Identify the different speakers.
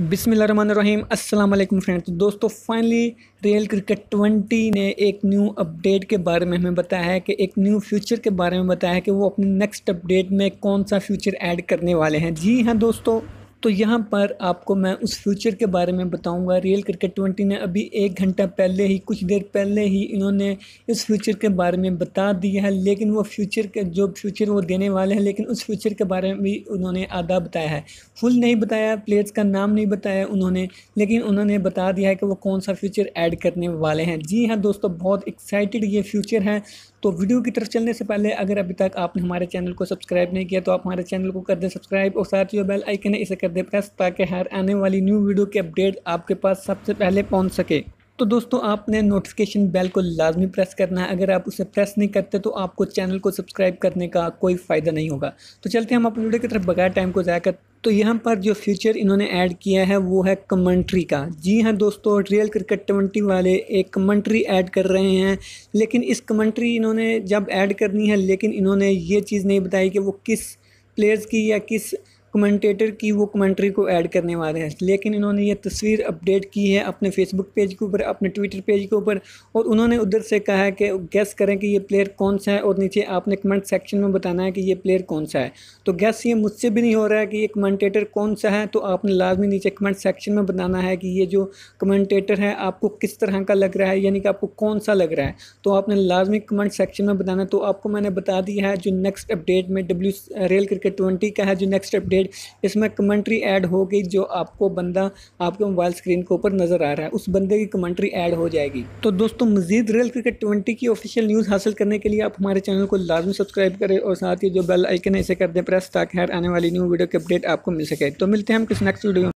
Speaker 1: बिसमीम अल्लाम फ्रेंड्स तो दोस्तों फाइनली रियल क्रिकेट ट्वेंटी ने एक न्यू अपडेट के बारे में हमें बताया है कि एक न्यू फ्यूचर के बारे में बताया है कि वो अपने नेक्स्ट अपडेट में कौन सा फ्यूचर ऐड करने वाले हैं जी हाँ दोस्तों तो यहाँ पर आपको मैं उस फ्यूचर के बारे में बताऊंगा रियल क्रिकेट ट्वेंटी ने अभी एक घंटा पहले ही कुछ देर पहले ही इन्होंने इस फ्यूचर के बारे में बता दिया है लेकिन वो फ्यूचर के जो फ्यूचर वो देने वाले हैं लेकिन उस फ्यूचर के बारे में भी उन्होंने आधा बताया है फुल नहीं बताया प्लेयर्स का नाम नहीं बताया उन्होंने लेकिन उन्होंने बता दिया है कि वो कौन सा फ्यूचर ऐड करने वाले हैं जी हाँ दोस्तों बहुत एक्साइटेड ये फ्यूचर है तो वीडियो की तरफ चलने से पहले अगर अभी तक आपने हमारे चैनल को सब्सक्राइब नहीं किया तो आप हमारे चैनल को कर दें सब्सक्राइब और साथ ही बेल आइकन है इसे कर दें प्रेस ताकि हर आने वाली न्यू वीडियो की अपडेट आपके पास सबसे पहले पहुँच सके तो दोस्तों आपने नोटिफिकेशन बेल को लाजमी प्रेस करना है अगर आप उसे प्रेस नहीं करते तो आपको चैनल को सब्सक्राइब करने का कोई फ़ायदा नहीं होगा तो चलते हैं हम अपने वीडियो की तरफ बगैर टाइम को ज़्यादा कर तो यहाँ पर जो फीचर इन्होंने ऐड किया है वो है कमेंट्री का जी हाँ दोस्तों रियल क्रिकेट ट्वेंटी वाले एक कमेंट्री ऐड कर रहे हैं लेकिन इस कमेंट्री इन्होंने जब ऐड करनी है लेकिन इन्होंने ये चीज़ नहीं बताई कि वो किस प्लेयर्स की या किस कमेंटेटर की वो कमेंट्री को ऐड करने वाले हैं लेकिन इन्होंने ये तस्वीर अपडेट की है अपने फेसबुक पेज के ऊपर अपने ट्विटर पेज के ऊपर और उन्होंने उधर से कहा है कि गैस करें कि ये प्लेयर कौन सा है और नीचे आपने कमेंट सेक्शन में बताना है कि ये प्लेयर कौन सा है तो गैस ये मुझसे भी नहीं हो रहा है कि ये कमेंटेटर कौन सा है तो आपने लाजमी नीचे कमेंट सेक्शन में बताना है कि ये जो कमेंटेटर है आपको किस तरह का लग रहा है यानी कि आपको कौन सा लग रहा है तो आपने लाजमी कमेंट सेक्शन में बताना तो आपको मैंने बता दिया है जो नेक्स्ट अपडेट में डब्ल्यू रेल क्रिकेट ट्वेंटी का है जो नेक्स्ट अपडेट रिलेटेड इसमें कमेंट्री ऐड होगी जो आपको बंदा आपके मोबाइल स्क्रीन के ऊपर नज़र आ रहा है उस बंदे की कमेंट्री ऐड हो जाएगी तो दोस्तों मजीद रियल क्रिकेट ट्वेंटी की ऑफिशियल न्यूज़ हासिल करने के लिए आप हमारे चैनल को लाजमी सब्सक्राइब करें और साथ ही जो बेल आइकन है इसे कर दें प्रेस ताकि हर आने वाली न्यू वीडियो की अपडेट आपको मिल सके तो मिलते हैं हम किस नेक्स्ट वीडियो